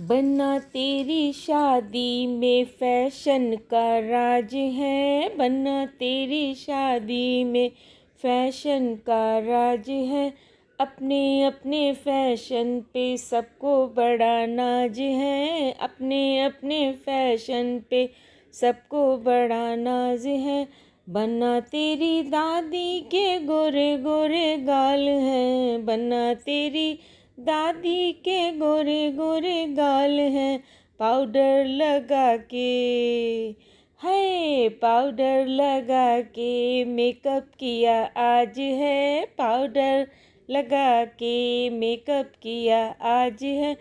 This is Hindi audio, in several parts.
बन्ना तेरी शादी में फैशन का राज है बन्ना तेरी शादी में फैशन का राज है अपने अपने फैशन पे सबको बड़ा नाज है अपने अपने फैशन पे सबको बड़ा नाज है बना तेरी दादी के गोरे गोरे गाल हैं बना तेरी दादी के गोरे गोरे गाल हैं पाउडर लगा के है पाउडर लगा के मेकअप किया आज है पाउडर लगा के मेकअप किया आज है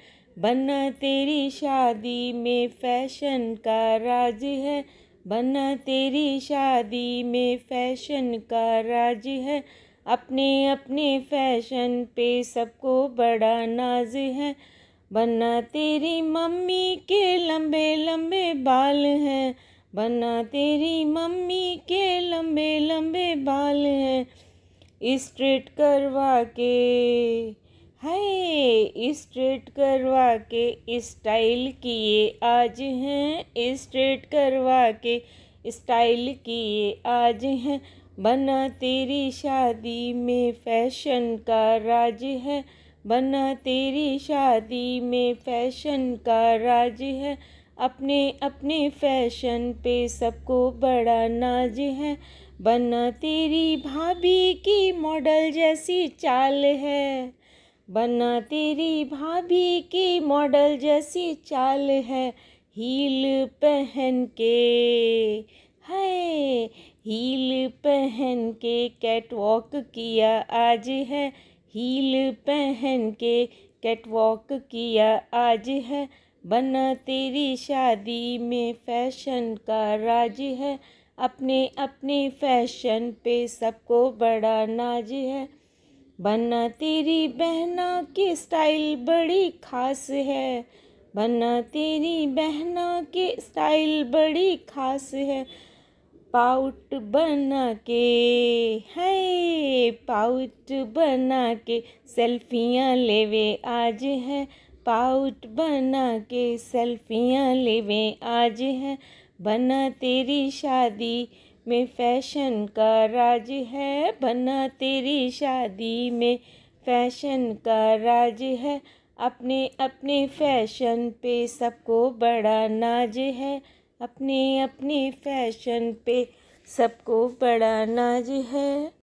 बना तेरी शादी में फैशन का राज है बना तेरी शादी में फैशन का राज है अपने अपने फैशन पे सबको बड़ा नाज है बना तेरी मम्मी के लंबे लंबे बाल हैं बना तेरी मम्मी के लंबे लंबे बाल हैं स्ट्रेट करवा के है स्ट्रेट करवा के स्टाइल किए आज हैं स्ट्रेट करवा के स्टाइल किए आज हैं बना तेरी शादी में फैशन का राज है बना तेरी शादी में फैशन का राज है अपने अपने फैशन पे सबको बड़ा नाज है बना तेरी भाभी की मॉडल जैसी चाल है बना तेरी भाभी की मॉडल जैसी चाल है हील पहन के है हील पहन के कैट वॉक किया आज है हील पहन के कैट वॉक किया आज है बना तेरी शादी में फैशन का राज है अपने अपने फैशन पे सबको बड़ा नाज है बना तेरी बहना की स्टाइल बड़ी खास है बना तेरी बहना की स्टाइल बड़ी खास है पाउट बना के है पाउट बना के सेल्फियाँ लेवे आज है पाउट बना के सेल्फियाँ लेवे आज है बना तेरी शादी में फैशन का राज है बना तेरी शादी में फैशन का राज है अपने अपने फैशन पे सबको बड़ा नाज है अपने अपने फैशन पे सबको बड़ा नाज है